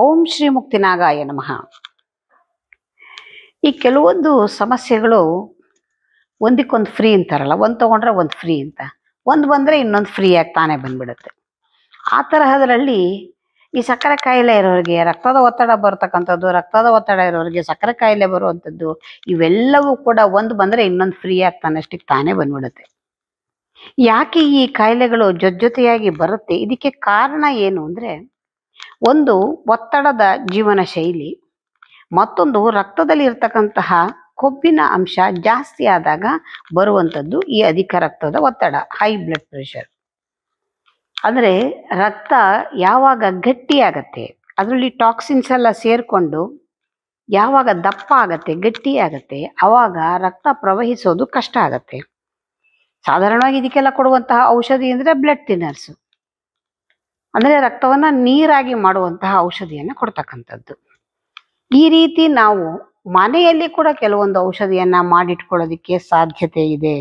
ಓಂ ಶ್ರೀ ಮುಕ್ತಿನಾಗಾಯ ನಮಃ ಈ ಕೆಲವೊಂದು ಸಮಸ್ಯೆಗಳು ಒಂದಕ್ಕೊಂದು ಫ್ರೀ ಅಂತಾರಲ್ಲ ಒಂದು ತೊಗೊಂಡ್ರೆ ಒಂದು ಫ್ರೀ ಅಂತ ಒಂದು ಬಂದರೆ ಇನ್ನೊಂದು ಫ್ರೀ ಆಗಿ ತಾನೇ ಬಂದ್ಬಿಡುತ್ತೆ ಆ ತರಹದರಲ್ಲಿ ಈ ಸಕ್ಕರೆ ಕಾಯಿಲೆ ಇರೋರಿಗೆ ರಕ್ತದ ಒತ್ತಡ ಬರ್ತಕ್ಕಂಥದ್ದು ರಕ್ತದ ಒತ್ತಡ ಇರೋರಿಗೆ ಸಕ್ಕರೆ ಕಾಯಿಲೆ ಬರುವಂಥದ್ದು ಇವೆಲ್ಲವೂ ಕೂಡ ಒಂದು ಬಂದರೆ ಇನ್ನೊಂದು ಫ್ರೀ ಆಗಿ ತನ್ನಷ್ಟಿಗೆ ತಾನೇ ಬಂದ್ಬಿಡುತ್ತೆ ಯಾಕೆ ಈ ಕಾಯಿಲೆಗಳು ಜೊತೆ ಜೊತೆಯಾಗಿ ಬರುತ್ತೆ ಇದಕ್ಕೆ ಕಾರಣ ಏನು ಅಂದರೆ ಒಂದು ಒತ್ತಡದ ಜೀವನ ಶೈಲಿ ಮತ್ತೊಂದು ರಕ್ತದಲ್ಲಿ ಇರ್ತಕ್ಕಂತಹ ಕೊಬ್ಬಿನ ಅಂಶ ಜಾಸ್ತಿ ಆದಾಗ ಬರುವಂಥದ್ದು ಈ ಅಧಿಕ ರಕ್ತದ ಒತ್ತಡ ಹೈ ಬ್ಲಡ್ ಪ್ರೆಷರ್ ಅಂದರೆ ರಕ್ತ ಯಾವಾಗ ಗಟ್ಟಿಯಾಗತ್ತೆ ಅದರಲ್ಲಿ ಟಾಕ್ಸಿನ್ಸ್ ಎಲ್ಲ ಸೇರಿಕೊಂಡು ಯಾವಾಗ ದಪ್ಪ ಆಗತ್ತೆ ಗಟ್ಟಿ ಆಗತ್ತೆ ಆವಾಗ ರಕ್ತ ಪ್ರವಹಿಸೋದು ಕಷ್ಟ ಆಗತ್ತೆ ಸಾಧಾರಣವಾಗಿ ಇದಕ್ಕೆಲ್ಲ ಕೊಡುವಂತಹ ಔಷಧಿ ಅಂದರೆ ಬ್ಲಡ್ ತಿನ್ನರ್ಸು ಅಂದರೆ ರಕ್ತವನ್ನು ನೀರಾಗಿ ಮಾಡುವಂತಹ ಔಷಧಿಯನ್ನು ಕೊಡ್ತಕ್ಕಂಥದ್ದು ಈ ರೀತಿ ನಾವು ಮನೆಯಲ್ಲಿ ಕೂಡ ಕೆಲವೊಂದು ಔಷಧಿಯನ್ನು ಮಾಡಿಟ್ಕೊಳ್ಳೋದಕ್ಕೆ ಸಾಧ್ಯತೆ ಇದೆ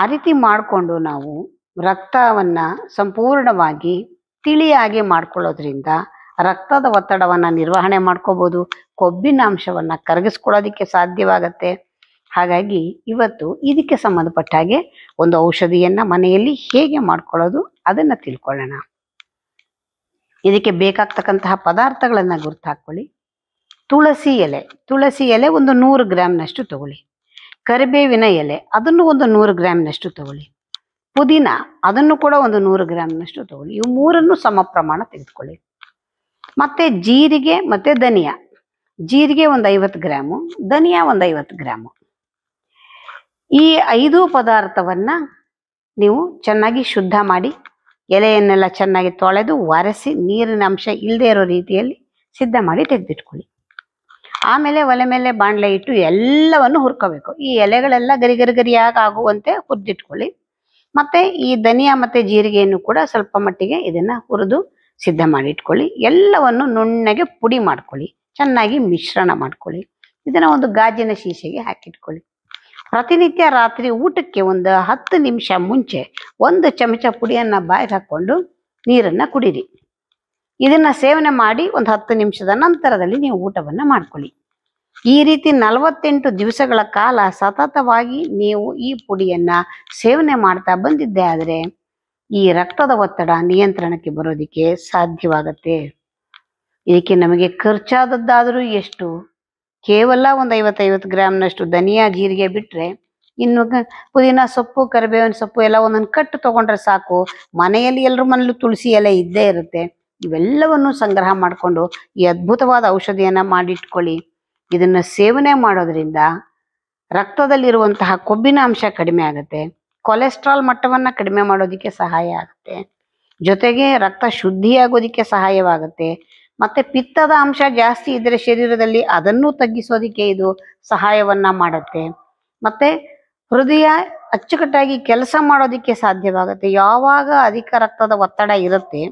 ಆ ರೀತಿ ಮಾಡಿಕೊಂಡು ನಾವು ರಕ್ತವನ್ನು ಸಂಪೂರ್ಣವಾಗಿ ತಿಳಿಯಾಗಿ ಮಾಡ್ಕೊಳ್ಳೋದ್ರಿಂದ ರಕ್ತದ ಒತ್ತಡವನ್ನು ನಿರ್ವಹಣೆ ಮಾಡ್ಕೋಬೋದು ಕೊಬ್ಬಿನ ಅಂಶವನ್ನು ಕರಗಿಸ್ಕೊಳ್ಳೋದಕ್ಕೆ ಸಾಧ್ಯವಾಗತ್ತೆ ಹಾಗಾಗಿ ಇವತ್ತು ಇದಕ್ಕೆ ಸಂಬಂಧಪಟ್ಟ ಹಾಗೆ ಒಂದು ಔಷಧಿಯನ್ನು ಮನೆಯಲ್ಲಿ ಹೇಗೆ ಮಾಡ್ಕೊಳ್ಳೋದು ಅದನ್ನು ತಿಳ್ಕೊಳ್ಳೋಣ ಇದಕ್ಕೆ ಬೇಕಾಗ್ತಕ್ಕಂತಹ ಪದಾರ್ಥಗಳನ್ನು ಗುರ್ತು ಹಾಕ್ಕೊಳ್ಳಿ ತುಳಸಿ ಎಲೆ ತುಳಸಿ ಎಲೆ ಒಂದು ನೂರು ಗ್ರಾಮ್ನಷ್ಟು ತಗೊಳ್ಳಿ ಕರಿಬೇವಿನ ಎಲೆ ಅದನ್ನು ಒಂದು ನೂರು ಗ್ರಾಮ್ನಷ್ಟು ತಗೊಳ್ಳಿ ಪುದೀನ ಅದನ್ನು ಕೂಡ ಒಂದು ನೂರು ಗ್ರಾಮ್ನಷ್ಟು ತಗೊಳ್ಳಿ ಇವು ಮೂರನ್ನು ಸಮ ಪ್ರಮಾಣ ತೆಗೆದುಕೊಳ್ಳಿ ಮತ್ತು ಜೀರಿಗೆ ಮತ್ತು ಧನಿಯಾ ಜೀರಿಗೆ ಒಂದು ಐವತ್ತು ಗ್ರಾಮು ಧನಿಯಾ ಒಂದು ಐವತ್ತು ಗ್ರಾಮು ಈ ಐದು ಪದಾರ್ಥವನ್ನು ನೀವು ಚೆನ್ನಾಗಿ ಶುದ್ಧ ಮಾಡಿ ಎಲೆಯನ್ನೆಲ್ಲ ಚೆನ್ನಾಗಿ ತೊಳೆದು ಒರೆಸಿ ನೀರಿನ ಅಂಶ ಇಲ್ಲದೇ ಇರೋ ರೀತಿಯಲ್ಲಿ ಸಿದ್ಧ ಮಾಡಿ ತೆಗೆದಿಟ್ಕೊಳ್ಳಿ ಆಮೇಲೆ ಒಲೆ ಮೇಲೆ ಬಾಣಲೆ ಇಟ್ಟು ಎಲ್ಲವನ್ನು ಹುರ್ಕೋಬೇಕು ಈ ಎಲೆಗಳೆಲ್ಲ ಗರಿ ಗರಿ ಗರಿಯಾಗಿ ಆಗುವಂತೆ ಹುರಿದಿಟ್ಕೊಳ್ಳಿ ಮತ್ತೆ ಈ ಧನಿಯಾ ಮತ್ತು ಜೀರಿಗೆಯನ್ನು ಕೂಡ ಸ್ವಲ್ಪ ಮಟ್ಟಿಗೆ ಇದನ್ನು ಹುರಿದು ಸಿದ್ಧ ಮಾಡಿಟ್ಕೊಳ್ಳಿ ಎಲ್ಲವನ್ನು ನುಣ್ಣಗೆ ಪುಡಿ ಮಾಡ್ಕೊಳ್ಳಿ ಚೆನ್ನಾಗಿ ಮಿಶ್ರಣ ಮಾಡ್ಕೊಳ್ಳಿ ಇದನ್ನು ಒಂದು ಗಾಜಿನ ಶೀಶೆಗೆ ಹಾಕಿಟ್ಕೊಳ್ಳಿ ಪ್ರತಿನಿತ್ಯ ರಾತ್ರಿ ಊಟಕ್ಕೆ ಒಂದು ಹತ್ತು ನಿಮಿಷ ಮುಂಚೆ ಒಂದು ಚಮಚ ಪುಡಿಯನ್ನು ಬಾಯಿಗೆ ಹಾಕ್ಕೊಂಡು ನೀರನ್ನು ಕುಡೀರಿ ಇದನ್ನು ಸೇವನೆ ಮಾಡಿ ಒಂದು ಹತ್ತು ನಿಮಿಷದ ನಂತರದಲ್ಲಿ ನೀವು ಊಟವನ್ನು ಮಾಡ್ಕೊಳ್ಳಿ ಈ ರೀತಿ ನಲವತ್ತೆಂಟು ದಿವಸಗಳ ಕಾಲ ಸತತವಾಗಿ ನೀವು ಈ ಪುಡಿಯನ್ನು ಸೇವನೆ ಮಾಡ್ತಾ ಬಂದಿದ್ದೆ ಆದರೆ ಈ ರಕ್ತದ ಒತ್ತಡ ನಿಯಂತ್ರಣಕ್ಕೆ ಬರೋದಕ್ಕೆ ಸಾಧ್ಯವಾಗತ್ತೆ ಇದಕ್ಕೆ ನಮಗೆ ಖರ್ಚಾದದ್ದಾದರೂ ಎಷ್ಟು ಕೇವಲ ಒಂದು ಐವತ್ತೈವತ್ತು ಗ್ರಾಮ್ನಷ್ಟು ಧನಿಯಾ ಜೀರಿಗೆ ಬಿಟ್ಟರೆ ಇನ್ನು ಪುದೀನ ಸೊಪ್ಪು ಕರಿಬೇವಿನ ಸೊಪ್ಪು ಎಲ್ಲ ಒಂದೊಂದು ಕಟ್ಟು ತಗೊಂಡ್ರೆ ಸಾಕು ಮನೆಯಲ್ಲಿ ಎಲ್ಲರ ಮನೆಯಲ್ಲೂ ತುಳಸಿ ಎಲೆ ಇದ್ದೇ ಇರುತ್ತೆ ಇವೆಲ್ಲವನ್ನು ಸಂಗ್ರಹ ಮಾಡಿಕೊಂಡು ಈ ಅದ್ಭುತವಾದ ಔಷಧಿಯನ್ನ ಮಾಡಿಟ್ಕೊಳ್ಳಿ ಇದನ್ನು ಸೇವನೆ ಮಾಡೋದ್ರಿಂದ ರಕ್ತದಲ್ಲಿರುವಂತಹ ಕೊಬ್ಬಿನ ಅಂಶ ಕಡಿಮೆ ಆಗುತ್ತೆ ಕೊಲೆಸ್ಟ್ರಾಲ್ ಮಟ್ಟವನ್ನು ಕಡಿಮೆ ಮಾಡೋದಕ್ಕೆ ಸಹಾಯ ಆಗುತ್ತೆ ಜೊತೆಗೆ ರಕ್ತ ಶುದ್ಧಿಯಾಗೋದಕ್ಕೆ ಸಹಾಯವಾಗುತ್ತೆ ಮತ್ತೆ ಪಿತ್ತದ ಅಂಶ ಜಾಸ್ತಿ ಇದ್ರೆ ಶರೀರದಲ್ಲಿ ಅದನ್ನು ತಗ್ಗಿಸೋದಕ್ಕೆ ಇದು ಸಹಾಯವನ್ನ ಮಾಡುತ್ತೆ ಮತ್ತೆ ಹೃದಯ ಅಚ್ಚುಕಟ್ಟಾಗಿ ಕೆಲಸ ಮಾಡೋದಕ್ಕೆ ಸಾಧ್ಯವಾಗುತ್ತೆ ಯಾವಾಗ ಅಧಿಕ ರಕ್ತದ ಒತ್ತಡ ಇರುತ್ತೆ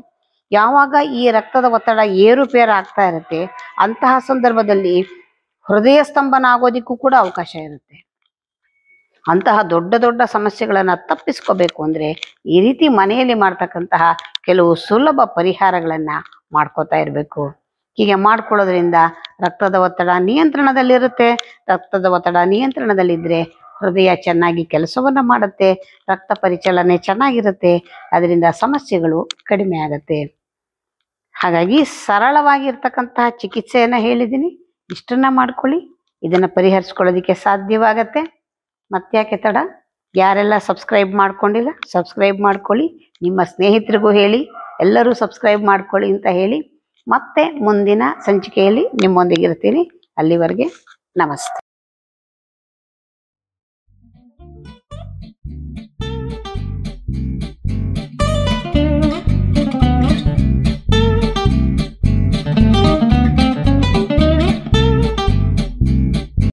ಯಾವಾಗ ಈ ರಕ್ತದ ಒತ್ತಡ ಏರುಪೇರು ಆಗ್ತಾ ಇರುತ್ತೆ ಅಂತಹ ಸಂದರ್ಭದಲ್ಲಿ ಹೃದಯ ಸ್ತಂಭನ ಆಗೋದಿಕ್ಕೂ ಕೂಡ ಅವಕಾಶ ಇರುತ್ತೆ ಅಂತಹ ದೊಡ್ಡ ದೊಡ್ಡ ಸಮಸ್ಯೆಗಳನ್ನ ತಪ್ಪಿಸ್ಕೋಬೇಕು ಅಂದರೆ ಈ ರೀತಿ ಮನೆಯಲ್ಲಿ ಮಾಡ್ತಕ್ಕಂತಹ ಕೆಲವು ಸುಲಭ ಪರಿಹಾರಗಳನ್ನ ಮಾಡ್ಕೋತಾ ಇರಬೇಕು ಹೀಗೆ ಮಾಡ್ಕೊಳ್ಳೋದ್ರಿಂದ ರಕ್ತದ ಒತ್ತಡ ನಿಯಂತ್ರಣದಲ್ಲಿರುತ್ತೆ ರಕ್ತದ ಒತ್ತಡ ನಿಯಂತ್ರಣದಲ್ಲಿದ್ದರೆ ಹೃದಯ ಚೆನ್ನಾಗಿ ಕೆಲಸವನ್ನು ಮಾಡುತ್ತೆ ರಕ್ತ ಪರಿಚಲನೆ ಚೆನ್ನಾಗಿರುತ್ತೆ ಅದರಿಂದ ಸಮಸ್ಯೆಗಳು ಕಡಿಮೆ ಆಗುತ್ತೆ ಹಾಗಾಗಿ ಸರಳವಾಗಿರ್ತಕ್ಕಂತಹ ಚಿಕಿತ್ಸೆಯನ್ನು ಹೇಳಿದ್ದೀನಿ ಇಷ್ಟನ್ನು ಮಾಡ್ಕೊಳ್ಳಿ ಇದನ್ನು ಪರಿಹರಿಸ್ಕೊಳ್ಳೋದಕ್ಕೆ ಸಾಧ್ಯವಾಗತ್ತೆ ಮತ್ತ್ಯಾಕೆ ತಡ ಯಾರೆಲ್ಲ ಸಬ್ಸ್ಕ್ರೈಬ್ ಮಾಡ್ಕೊಂಡಿಲ್ಲ ಸಬ್ಸ್ಕ್ರೈಬ್ ಮಾಡ್ಕೊಳ್ಳಿ ನಿಮ್ಮ ಸ್ನೇಹಿತರಿಗೂ ಹೇಳಿ ಎಲ್ಲರೂ ಸಬ್ಸ್ಕ್ರೈಬ್ ಮಾಡ್ಕೊಳ್ಳಿ ಅಂತ ಹೇಳಿ ಮತ್ತೆ ಮುಂದಿನ ಸಂಚಿಕೆಯಲ್ಲಿ ನಿಮ್ಮೊಂದಿಗಿರ್ತೀನಿ ಅಲ್ಲಿವರೆಗೆ ನಮಸ್ತೆ